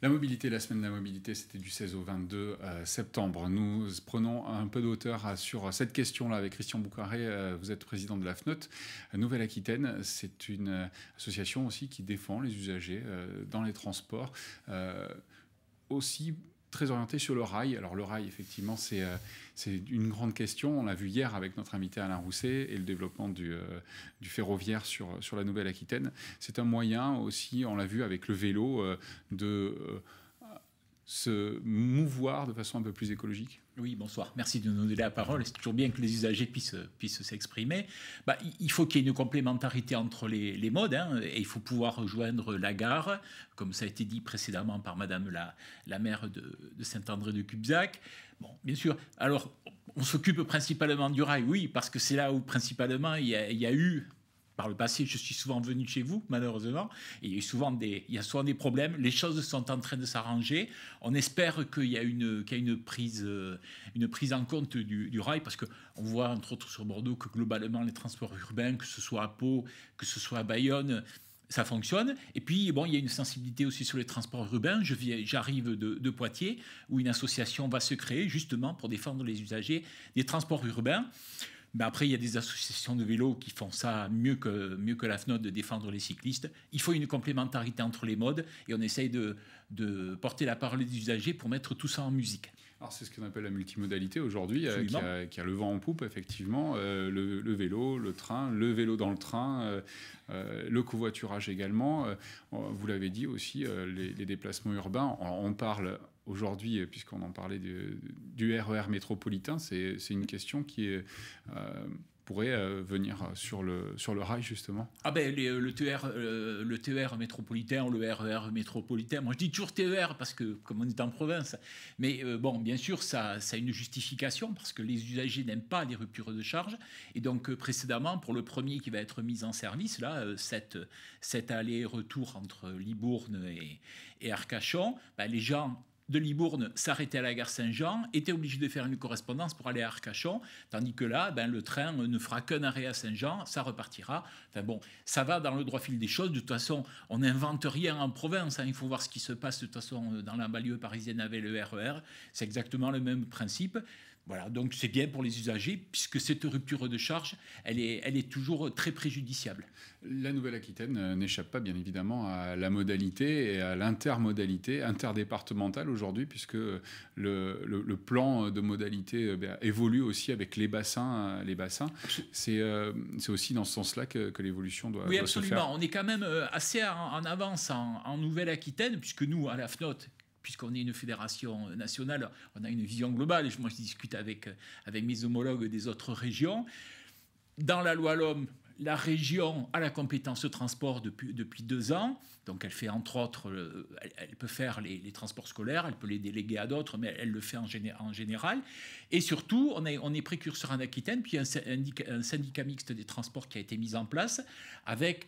La mobilité, la semaine de la mobilité, c'était du 16 au 22 euh, septembre. Nous prenons un peu d'auteur euh, sur cette question-là avec Christian Boucaré. Euh, vous êtes président de la FNOT Nouvelle-Aquitaine. C'est une association aussi qui défend les usagers dans les transports aussi très orienté sur le rail. Alors le rail, effectivement, euh, c'est une grande question. On l'a vu hier avec notre invité Alain Rousset et le développement du, euh, ferroviaire sur, sur la Nouvelle-Aquitaine. C'est un moyen aussi, on l'a vu avec le vélo, euh, de se mouvoir de façon un peu plus écologique Oui, bonsoir. Merci de nous donner la parole. C'est toujours bien que les usagers puissent, puissent s'exprimer. Bah, il faut qu'il y ait une complémentarité entre les, les modes hein, et il faut pouvoir rejoindre la gare, comme ça a été dit précédemment par Madame la, la maire de, de Saint-André-de-Cubzac. Bon, bien sûr. Alors, on s'occupe principalement du rail, oui, parce que c'est là où principalement il il y a eu par le passé, je suis souvent venu chez vous, malheureusement, et il y a, souvent des, il y des problèmes. Les choses sont en train de s'arranger. On espère qu'il y a une, prise, euh, une prise en compte du, rail, parce qu'on voit, entre autres sur Bordeaux, que globalement, les transports urbains, que ce soit à Pau, que ce soit à Bayonne, ça fonctionne. Et puis, bon, il y a une sensibilité aussi sur les transports urbains. Je j'arrive de, Poitiers, où une association va se créer justement pour défendre les usagers des transports urbains. Mais après, il y a des associations de vélos qui font ça mieux que, mieux que la FNOD de défendre les cyclistes. Il faut une complémentarité entre les modes et on essaye de, de porter la parole des usagers pour mettre tout ça en musique. Alors c'est ce qu'on appelle la multimodalité aujourd'hui, euh, qui, a le vent en poupe, effectivement. Euh, le, vélo, le train, le vélo dans le train, euh, le covoiturage également. vous l'avez dit aussi, les, déplacements urbains, on parle aujourd'hui, euh, puisqu'on en parlait du, du RER e métropolitain, c'est une question qui euh, pourrait euh, venir sur le, sur le rail, justement Ah ben, le, TER, le e métropolitain ou le RER e métropolitain, moi je dis toujours TER parce que, comme on est en province, mais bon, bien sûr, ça, a une justification parce que les usagers n'aiment pas les ruptures de charge. Et donc, précédemment, pour le premier qui va être mis en service, là, cette, cette aller-retour entre Libourne et, Arcachon, ben, les gens de Libourne s'arrêtait à la gare Saint-Jean, était obligé de faire une correspondance pour aller à Arcachon, tandis que là, ben, le train ne fera qu'un arrêt à Saint-Jean, ça repartira. Enfin bon, ça va dans le droit fil des choses. De toute façon, on n'invente rien en province. Hein. Il faut voir ce qui se passe de toute façon euh, dans la banlieue parisienne avec le RER. E C'est exactement le même principe. Voilà, donc c'est bien pour les usagers, puisque cette rupture de charge, elle est, elle est toujours très préjudiciable. La Nouvelle-Aquitaine euh, n'échappe pas, bien évidemment, à la modalité et à l'intermodalité interdépartementale aujourd'hui, puisque euh, le, plan de modalité euh, bah, évolue aussi avec les bassins. Les bassins. C'est aussi dans ce sens-là que, l'évolution doit, se faire. Oui, absolument. On est quand même assez en, avance en, en Nouvelle-Aquitaine, puisque nous, à la FNOT, puisqu'on est une fédération nationale, on a une vision globale. Et moi, je discute avec, avec mes homologues des autres régions. Dans la loi LOM, la région a la compétence de transport depuis, depuis deux ans. Donc, elle fait entre autres, euh, elle, peut faire les, transports scolaires, elle peut les déléguer à d'autres, mais elle, le fait en, en, général. Et surtout, on est, on est précurseur en Aquitaine, puis un, un syndicat mixte des transports qui a été mis en place avec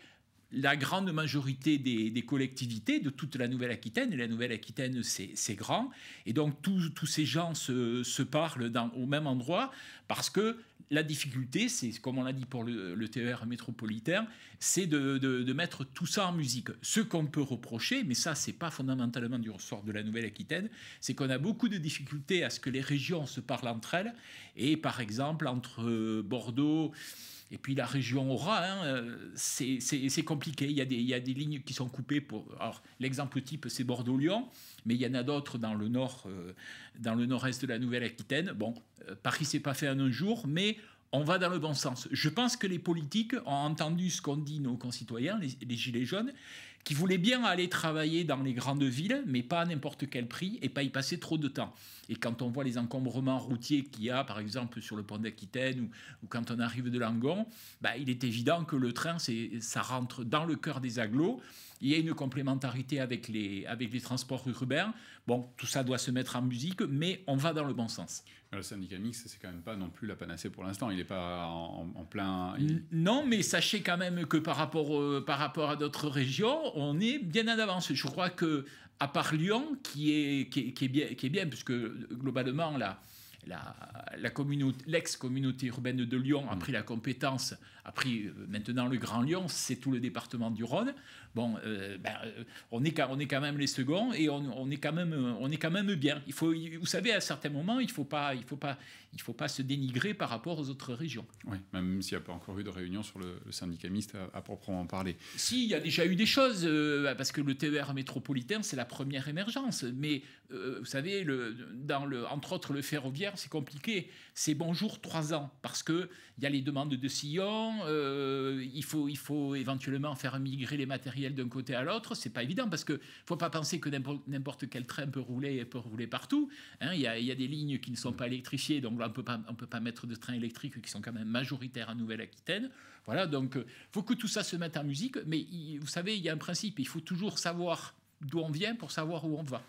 la grande majorité des, collectivités de toute la Nouvelle-Aquitaine, et la Nouvelle-Aquitaine c'est grand, et donc tous ces gens se, parlent au même endroit, parce que la difficulté, c'est comme on l'a dit pour le, le TER métropolitain, c'est de, mettre tout ça en musique. Ce qu'on peut reprocher, mais ça c'est pas fondamentalement du ressort de la Nouvelle-Aquitaine, c'est qu'on a beaucoup de difficultés à ce que les régions se parlent entre elles, et par exemple entre euh, Bordeaux, et puis la région aura, hein, euh, c'est compliqué. Il y, a des, il des, lignes qui sont coupées. Pour... Alors l'exemple type, c'est Bordeaux-Lyon, mais il y en a d'autres dans le nord, euh, dans le nord-est de la Nouvelle-Aquitaine. Bon, euh, Paris s'est pas fait en un jour, mais on va dans le bon sens. Je pense que les politiques ont entendu ce qu'ont dit nos concitoyens, les, les gilets jaunes, qui voulait bien aller travailler dans les grandes villes, mais pas à n'importe quel prix et pas y passer trop de temps. Et quand on voit les encombrements routiers qu'il y a, par exemple, sur le pont d'Aquitaine ou, quand on arrive de Langon, bah, il est évident que le train, ça rentre dans le cœur des agglos il y a une complémentarité avec les, avec les transports urbains. Bon, tout ça doit se mettre en musique, mais on va dans le bon sens. Le syndicat mixte, c'est quand même pas non plus la panacée pour l'instant. Il n'est pas en, plein. Non, mais sachez quand même que par rapport, euh, par rapport à d'autres régions, on est bien en avance. Je crois que à part Lyon, qui est, qui est, qui est bien, qui est bien, puisque globalement là la, la communauté, l'ex-communauté urbaine de Lyon a mm. pris la compétence, a pris euh, maintenant le Grand Lyon, c'est tout le département du Rhône. Bon, euh, ben, euh, on, est, on est quand même les seconds et on, est quand même, on est quand même bien. Il faut, vous savez, à certains moments, il ne faut, pas, il faut, pas, il ne faut pas se dénigrer par rapport aux autres régions. Oui, même s'il n'y a pas encore eu de réunion sur le, le syndicat à, proprement parler. Si, il y a déjà eu des choses, euh, parce que le TER métropolitain, c'est la première émergence. Mais euh, vous savez, le, dans le, entre autres le ferroviaire, c'est compliqué. C'est bonjour trois ans, parce qu'il y a les demandes de sillons, euh, il, faut, il faut éventuellement faire migrer les matériels d'un côté à l'autre. C'est pas évident, parce qu'il ne faut pas penser que n'importe quel train peut rouler, peut rouler partout. Hein. Il y, y a des lignes qui ne sont pas électrifiées, donc on ne peut pas mettre de trains électriques qui sont quand même majoritaires à Nouvelle-Aquitaine. Voilà, donc il euh, faut que tout ça se mette en musique. Mais vous savez, il y a un principe, il faut toujours savoir d'où on vient pour savoir où on va.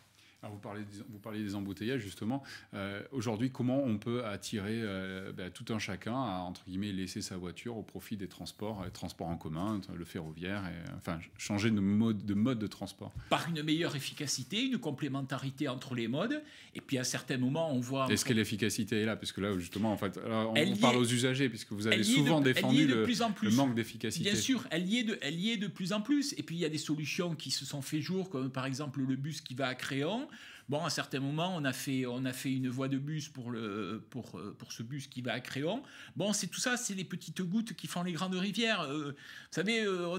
Ah, vous parliez des, vous des embouteillages justement. Euh, aujourd'hui, comment on peut attirer euh, ben, tout un chacun à entre guillemets laisser sa voiture au profit des transports, euh, transports en commun, le ferroviaire, et, enfin changer de mode, de mode de transport Par une meilleure efficacité, une complémentarité entre les modes, et puis à certains moments on voit. Est-ce que l'efficacité est là Parce que là justement en fait, on, parle aux usagers puisque vous avez souvent défendu le, plus manque d'efficacité. Bien sûr, elle y, est de, elle y est de plus en plus, et puis il y a des solutions qui se sont fait jour, comme par exemple le bus qui va à Créon Bon, à certains moments, on a fait, on a fait une voie de bus pour, pour, ce bus qui va à Créon. Bon, c'est tout ça, c'est les petites gouttes qui font les grandes rivières. Euh, vous savez, euh,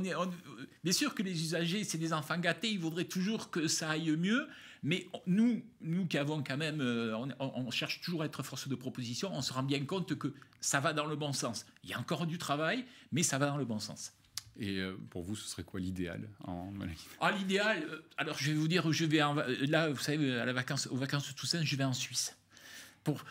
bien sûr que les usagers, c'est des enfants gâtés, ils voudraient toujours que ça aille mieux. Mais nous, nous qui avons quand même, euh, on cherche toujours à être force de proposition, on se rend bien compte que ça va dans le bon sens. Il y a encore du travail, mais ça va dans le bon sens. Et euh, pour vous, ce serait quoi l'idéal en Ah, l'idéal euh, Alors, je vais vous dire, je vais euh, là, vous savez, à la vacance, aux vacances de Toussaint, je vais en Suisse pour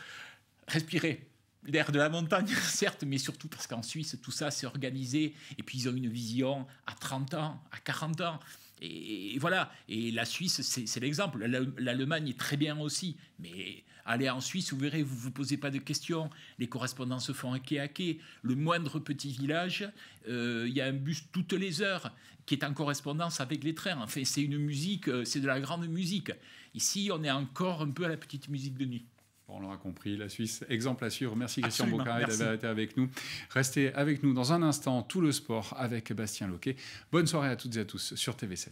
respirer l'air de la montagne, certes, mais surtout parce qu'en Suisse, tout ça s'est organisé, et puis ils ont une vision à 30 ans, à 40 ans. Et, voilà, et la Suisse, c'est l'exemple. L'Allemagne est très bien aussi, mais allez en Suisse, vous verrez, vous ne vous posez pas de questions. Les correspondances se font à quai à quai. Le moindre petit village, euh, il y a un bus toutes les heures qui est en correspondance avec les trains. Enfin, c'est une musique, euh, c'est de la grande musique. Ici, on est encore un peu à la petite musique de nuit on l'aura compris, la Suisse, exemple à suivre. Merci Christian Bocaré d'avoir été avec nous. Restez avec nous dans un instant, tout le sport avec Bastien Loquet. Bonne soirée à toutes et à tous sur TV7.